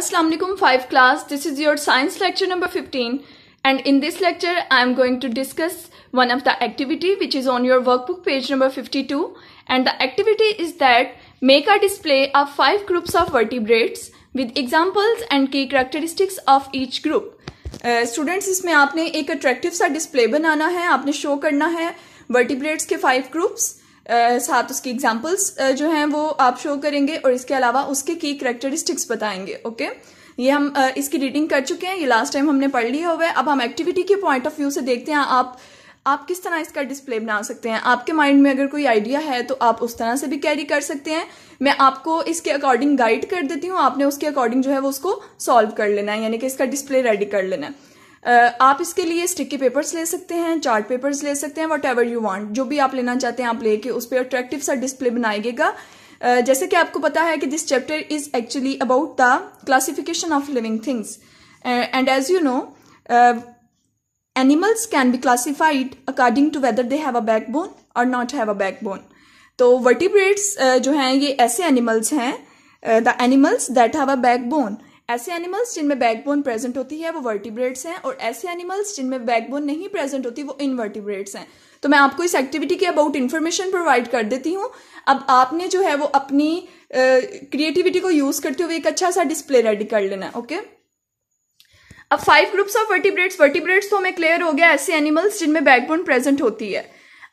Assalamu alaikum 5 class this is your science lecture number 15 and in this lecture I am going to discuss one of the activity which is on your workbook page number 52 and the activity is that make a display of 5 groups of vertebrates with examples and key characteristics of each group students uh, इसमें आपने एक attractive सा display बनाना है आपने show करना है vertebrates के five groups साथ उसकी एग्जाम्पल्स जो हैं वो आप शो करेंगे और इसके अलावा उसके की करेक्टरिस्टिक्स बताएंगे ओके ये हम इसकी रीडिंग कर चुके हैं ये लास्ट टाइम हमने पढ़ लिया हुआ है अब हम एक्टिविटी के पॉइंट ऑफ व्यू से देखते हैं आप आप किस तरह इसका डिस्प्ले बना सकते हैं आपके माइंड में अगर कोई आइडिया है तो आप उस तरह से भी कैरी कर सकते हैं मैं आपको इसके अकॉर्डिंग गाइड कर देती हूँ आपने उसके अकॉर्डिंग जो है वो उसको सॉल्व कर लेना है यानी कि इसका डिस्प्ले रेडी कर लेना है आप इसके लिए स्टिकी पेपर्स ले सकते हैं चार्ट पेपर्स ले सकते हैं वट एवर यू वॉन्ट जो भी आप लेना चाहते हैं आप लेके उस पर अट्रैक्टिव सा डिस्प्ले बनाएगा Uh, जैसे कि आपको पता है कि this chapter is actually about the classification of living things and as you know animals can be classified according to whether they have a backbone और नॉट हैव अ बैकबोन तो vertebrates uh, जो हैं ये ऐसे animals हैं the animals that have a backbone ऐसे animals जिनमें backbone present होती है वो वर्टिब्रेट्स हैं और ऐसे एनिमल्स जिनमें बैकबोन नहीं प्रेजेंट होती वो इनवर्टिब्रेट्स हैं तो मैं आपको इस एक्टिविटी के अबाउट इन्फॉर्मेशन प्रोवाइड कर देती हूँ अब आपने जो है वो अपनी क्रिएटिविटी uh, को यूज़ करते हुए एक अच्छा सा डिस्प्ले रेडी कर लेना ओके okay? अब five groups of vertebrates vertebrates तो हमें क्लियर हो गया ऐसे एनिमल्स जिनमें बैकबोन प्रेजेंट होती है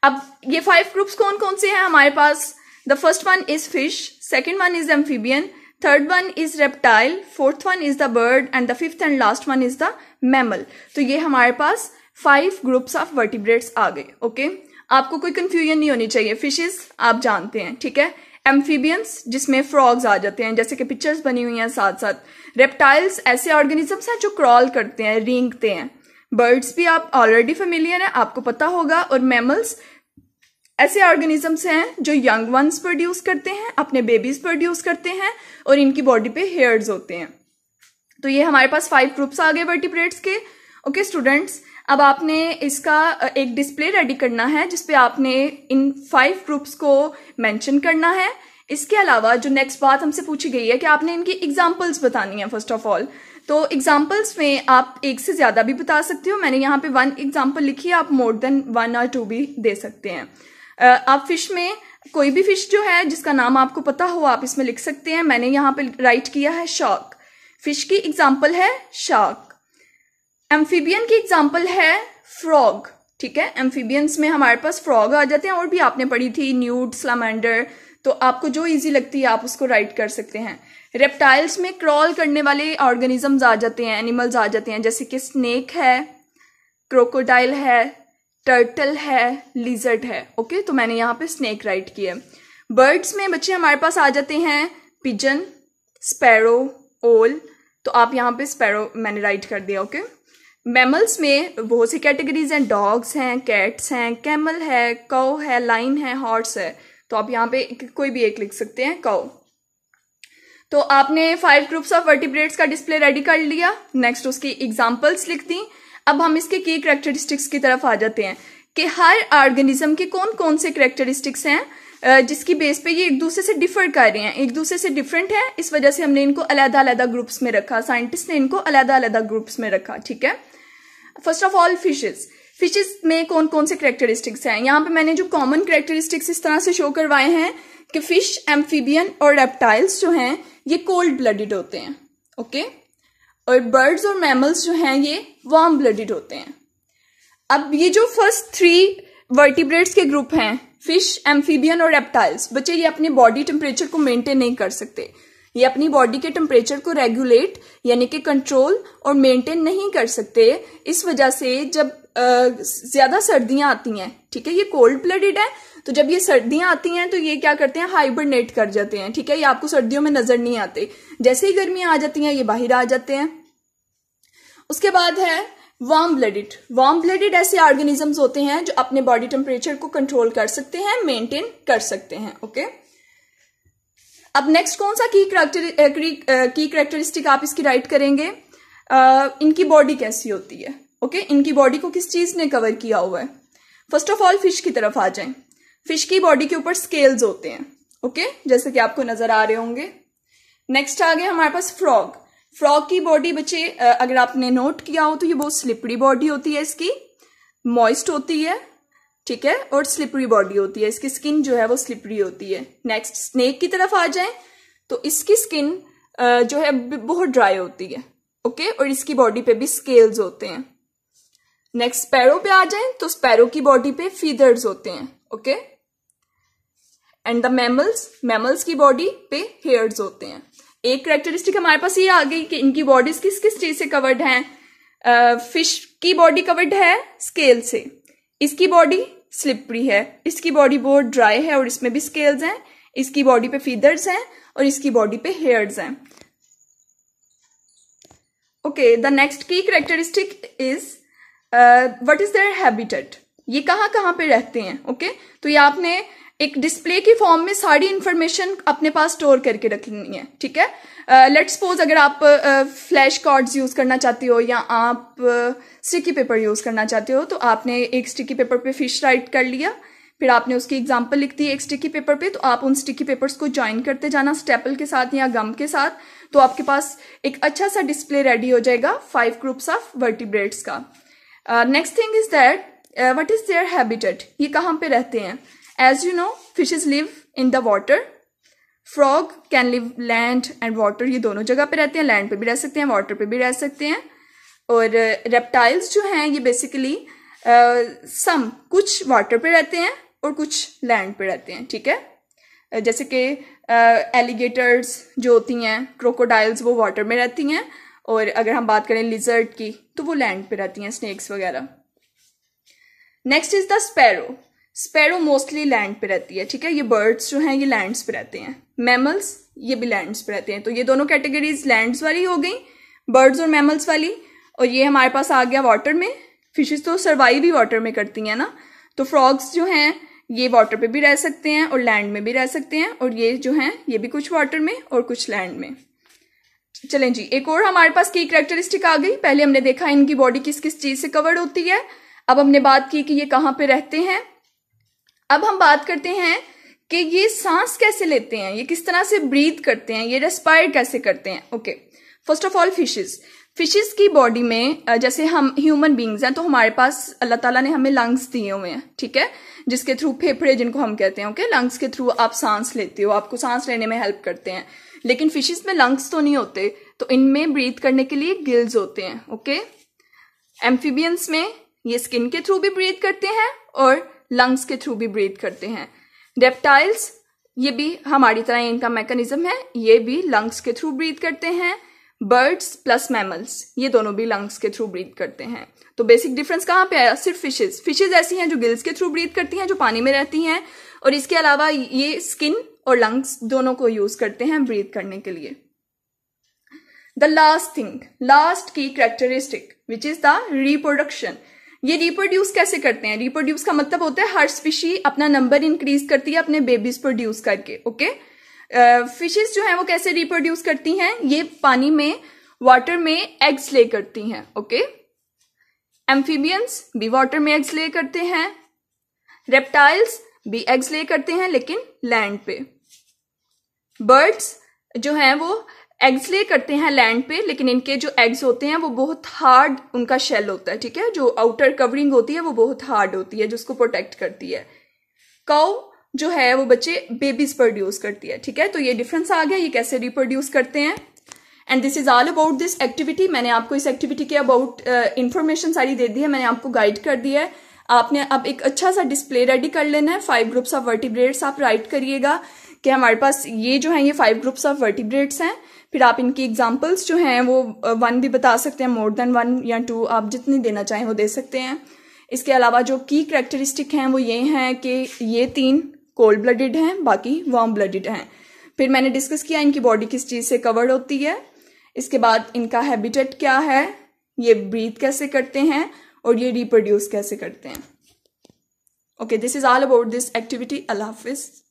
अब ये फाइव ग्रुप्स कौन कौन से हैं हमारे पास the first one is fish second one is amphibian third one is reptile fourth one is the bird and the fifth and last one is the mammal तो ये हमारे पास फाइव ग्रुप्स ऑफ वर्टिब्रेट्स आ गए okay आपको कोई confusion नहीं होनी चाहिए फिशेज आप जानते हैं ठीक है एम्फीबियंस जिसमें फ्रॉग्स आ जाते हैं जैसे कि पिक्चर्स बनी हुई हैं साथ साथ रेप्टाइल्स ऐसे ऑर्गेनिजम्स हैं जो क्रॉल करते हैं रिंगते हैं बर्ड्स भी आप ऑलरेडी फेमिलियर हैं आपको पता होगा और मैमल्स ऐसे ऑर्गेनिजम्स हैं जो यंग वंस प्रोड्यूस करते हैं अपने बेबीज प्रोड्यूस करते हैं और इनकी बॉडी पे हेयर्स होते हैं तो ये हमारे पास फाइव ग्रुप्स आ गए वर्टिप्रेट्स के ओके स्टूडेंट्स अब आपने इसका एक डिस्प्ले रेडी करना है जिसपे आपने इन फाइव ग्रुप्स को मैंशन करना है इसके अलावा जो नेक्स्ट बात हमसे पूछी गई है कि आपने इनकी एग्जाम्पल्स बतानी है फर्स्ट ऑफ ऑल तो एग्जाम्पल्स में आप एक से ज़्यादा भी बता सकते हो मैंने यहाँ पे वन एग्जाम्पल लिखी है आप मोर देन वन और टू भी दे सकते हैं आप फिश में कोई भी फिश जो है जिसका नाम आपको पता हो आप इसमें लिख सकते हैं मैंने यहाँ पे राइट किया है शार्क फिश की एग्जाम्पल है शार्क एम्फीबियन की एग्जाम्पल है फ्रॉग ठीक है एम्फीबियंस में हमारे पास फ्रॉग आ जाते हैं और भी आपने पढ़ी थी न्यूड स्लामेंडर तो आपको जो इजी लगती है आप उसको राइट कर सकते हैं रेप्टाइल्स में क्रॉल करने वाले ऑर्गेनिजम्स आ जाते हैं एनिमल्स आ जाते हैं जैसे कि स्नेक है क्रोकोडाइल है टर्टल है लिजर्ड है ओके तो मैंने यहाँ पे स्नेक राइट किया बर्ड्स में बच्चे हमारे पास आ जाते हैं पिजन स्पैरो ओल तो आप यहाँ पे स्पैरो मैंने राइट कर दिया ओके मैमल्स में बहुत सी कैटेगरीज हैं डॉग्स हैं कैट्स हैं कैमल है कौ है लाइन है हॉर्स है तो आप यहाँ पे कोई भी एक लिख सकते हैं कौ तो आपने फाइव ग्रुप्स ऑफ वर्टिब्रेट्स का डिस्प्ले रेडी कर लिया नेक्स्ट उसकी एग्जाम्पल्स लिख दी अब हम इसके की करेक्टरिस्टिक्स की तरफ आ जाते हैं कि हर ऑर्गेनिज्म के कौन कौन से करेक्टरिस्टिक्स हैं जिसकी बेस पे ये एक दूसरे से डिफर कर रहे हैं एक दूसरे से डिफरेंट है इस वजह से हमने इनको अलहदा अलहदा ग्रुप्स में रखा साइंटिस्ट ने इनको अलहदा अलहदा ग्रुप्स में रखा ठीक है first of all fishes fishes में कौन कौन से करेक्टरिस्टिक्स हैं यहाँ पे मैंने जो कॉमन करेक्टरिस्टिक्स इस तरह से शो करवाए हैं कि फिश एम्फीबियन और रेप्टाइल्स जो हैं ये कोल्ड ब्लडेड होते हैं ओके okay? और बर्ड्स और मैमल्स जो हैं ये वार्म ब्लडेड होते हैं अब ये जो फर्स्ट थ्री वर्टिब्रेट्स के ग्रुप हैं फिश एम्फीबियन और रेप्टाइल्स बच्चे ये अपने बॉडी टेम्परेचर को मेंटेन नहीं कर सकते ये अपनी बॉडी के टेम्परेचर को रेगुलेट यानी कि कंट्रोल और मेंटेन नहीं कर सकते इस वजह से जब ज़्यादा सर्दियां आती हैं ठीक है ये कोल्ड ब्लडेड है तो जब ये सर्दियां आती हैं तो ये क्या करते हैं हाइबरनेट कर जाते हैं ठीक है ये आपको सर्दियों में नजर नहीं आते जैसे ही गर्मियां आ जाती हैं ये बाहर आ जाते हैं उसके बाद है वार्म ब्लडेड वार्म ब्लडेड ऐसे ऑर्गेनिजम्स होते हैं जो अपने बॉडी टेम्परेचर को कंट्रोल कर सकते हैं मेंटेन कर सकते हैं ओके अब नेक्स्ट कौन सा की करेक्टर की करेक्टरिस्टिक आप इसकी राइट करेंगे आ, uh, इनकी बॉडी कैसी होती है ओके okay? इनकी बॉडी को किस चीज ने कवर किया हुआ है फर्स्ट ऑफ ऑल फिश की तरफ आ जाए फिश की बॉडी के ऊपर स्केल्स होते हैं ओके okay? जैसे कि आपको नजर आ रहे होंगे नेक्स्ट आ गया हमारे पास फ्रॉग फ्रॉग की बॉडी बच्चे अगर आपने नोट किया हो तो ये बहुत स्लिपरी बॉडी होती है इसकी मॉइस्ट होती है ठीक है और स्लिपरी बॉडी होती है इसकी स्किन जो है वो स्लिपरी होती है नेक्स्ट स्नेक की तरफ आ जाए तो इसकी स्किन जो है बहुत ड्राई होती है ओके और इसकी बॉडी पे भी स्केल्स होते हैं नेक्स्ट स्पैरो पे आ जाए तो स्पैरो की बॉडी पे फीदर्स होते हैं okay and the mammals mammals की बॉडी पे हेयर्स होते हैं एक करेक्टरिस्टिक हमारे पास ये आ गई कि इनकी बॉडीज किस किस चीज से कवर्ड हैं फिश की बॉडी कवर्ड है स्केल से इसकी बॉडी स्लिपरी है इसकी बॉडी बहुत ड्राई है और इसमें भी स्केल्स हैं इसकी बॉडी पे फीदर्स हैं और इसकी बॉडी पे हेयर्स हैं okay the next key characteristic is what is their habitat ये कहाँ कहाँ पे रहते हैं ओके okay? तो ये आपने एक डिस्प्ले की फॉर्म में सारी इन्फॉर्मेशन अपने पास स्टोर करके रखनी है ठीक है लेट uh, सपोज अगर आप फ्लैश कार्ड्स यूज करना चाहते हो या आप स्टिकी पेपर यूज करना चाहते हो तो आपने एक स्टिकी पेपर पे फिश राइट कर लिया फिर आपने उसकी एग्जाम्पल लिख दी एक स्टिकी पेपर पे तो आप उन स्टिकी पेपर्स को ज्वाइन करते जाना स्टेपल के साथ या गम के साथ तो आपके पास एक अच्छा सा डिस्प्ले रेडी हो जाएगा फाइव ग्रुप्स ऑफ वर्टिब्रेट्स का next thing is that what is their habitat ये कहाँ पे रहते हैं As you know, fishes live in the water. Frog can live land and water ये दोनों जगह पे रहते हैं लैंड पे भी रह सकते हैं वाटर पे भी रह सकते हैं और रेप्टाइल्स uh, जो हैं ये बेसिकली सम uh, कुछ वाटर पे रहते हैं और कुछ लैंड पे रहते हैं ठीक है uh, जैसे कि एलिगेटर्स uh, जो होती हैं क्रोकोडाइल्स वो वाटर में रहती हैं और अगर हम बात करें लिजर्ट की तो वो लैंड पे रहती हैं स्नेक्स वगैरह next is the sparrow sparrow mostly land पे रहती है ठीक है ये बर्ड्स जो हैं ये लैंड्स पे रहते हैं मैमल्स ये भी लैंड्स पे रहते हैं तो ये दोनों कैटेगरीज लैंड्स वाली हो गई बर्ड्स और मैमल्स वाली और ये हमारे पास आ गया वाटर में फिशेज तो सर्वाइव ही वाटर में करती हैं ना तो फ्रॉग्स जो हैं ये वाटर पे भी रह सकते हैं और लैंड में भी रह सकते हैं और ये जो हैं ये भी कुछ वाटर में और कुछ लैंड में चलें जी एक और हमारे पास की करेक्टरिस्टिक आ गई पहले हमने देखा इनकी बॉडी किस किस चीज़ से कवर्ड होती है अब हमने बात की कि ये कहाँ पे रहते हैं अब हम बात करते हैं कि ये सांस कैसे लेते हैं ये किस तरह से ब्रीथ करते हैं ये रेस्पायर कैसे करते हैं okay first of all fishes fishes की बॉडी में जैसे हम ह्यूमन बींग्स हैं तो हमारे पास अल्लाह ताला ने हमें लंग्स दिए हुए हैं ठीक है जिसके थ्रू फेफड़े जिनको हम कहते हैं ओके okay? लंग्स के थ्रू आप सांस लेते हो आपको सांस लेने में हेल्प करते हैं लेकिन फिशेस में लंग्स तो नहीं होते तो इनमें ब्रीथ करने के लिए गिल्स होते हैं ओके okay? एम्फीबियंस में ये स्किन के थ्रू भी ब्रीथ करते हैं और लंग्स के थ्रू भी ब्रीथ करते हैं रेप्टाइल्स ये भी हमारी तरह इनका मैकेनिज्म है ये भी लंग्स के थ्रू ब्रीथ करते हैं बर्ड्स प्लस मैमल्स ये दोनों भी लंग्स के थ्रू ब्रीथ करते हैं तो बेसिक डिफरेंस कहाँ पे आया सिर्फ फिशेज फिशेज ऐसी हैं जो गिल्स के थ्रू ब्रीथ करती हैं जो पानी में रहती हैं और इसके अलावा ये स्किन और लंग्स दोनों को यूज करते हैं ब्रीथ करने के लिए the last thing last key characteristic which is the reproduction ये रिप्रोड्यूस कैसे करते हैं रिप्रोड्यूस का मतलब होता है हर स्पीशी अपना नंबर इंक्रीज करती है अपने बेबीज प्रोड्यूस करके ओके फिशेस जो है वो कैसे रिप्रोड्यूस करती हैं ये पानी में वाटर में एग्स ले करती हैं ओके एम्फीबियंस भी वाटर में एग्स ले करते हैं रेप्टाइल्स भी एग्स ले करते हैं लेकिन लैंड पे बर्ड्स जो हैं वो एग्स ले करते हैं लैंड पे लेकिन इनके जो एग्स होते हैं वो बहुत हार्ड उनका शेल होता है ठीक है जो आउटर कवरिंग होती है वो बहुत हार्ड होती है जो उसको प्रोटेक्ट करती है काउ जो है वो बच्चे बेबीज प्रोड्यूस करती है ठीक है तो ये डिफरेंस आ गया ये कैसे रिप्रोड्यूस करते हैं and this is all about this activity मैंने आपको इस एक्टिविटी के अबाउट इन्फॉर्मेशन uh, सारी दे दी है मैंने आपको गाइड कर दिया है आपने अब एक अच्छा सा डिस्प्ले रेडी कर लेना है फाइव ग्रुप्स ऑफ वर्टिब्रेट्स आप राइट करिएगा कि हमारे पास ये जो है ये फाइव ग्रुप्स ऑफ वर्टिब्रेट्स हैं फिर आप इनकी एग्जांपल्स जो हैं वो वन भी बता सकते हैं मोर देन वन या टू आप जितनी देना चाहें वो दे सकते हैं इसके अलावा जो की करेक्टरिस्टिक हैं वो ये हैं कि ये तीन कोल्ड ब्लडेड हैं बाकी वार्म ब्लडेड हैं फिर मैंने डिस्कस किया इनकी बॉडी किस चीज़ से कवर्ड होती है इसके बाद इनका हैबिटेट क्या है ये ब्रीथ कैसे करते हैं और ये रिप्रोड्यूस कैसे करते हैं okay this is all about this activity अल्लाह हाफिज़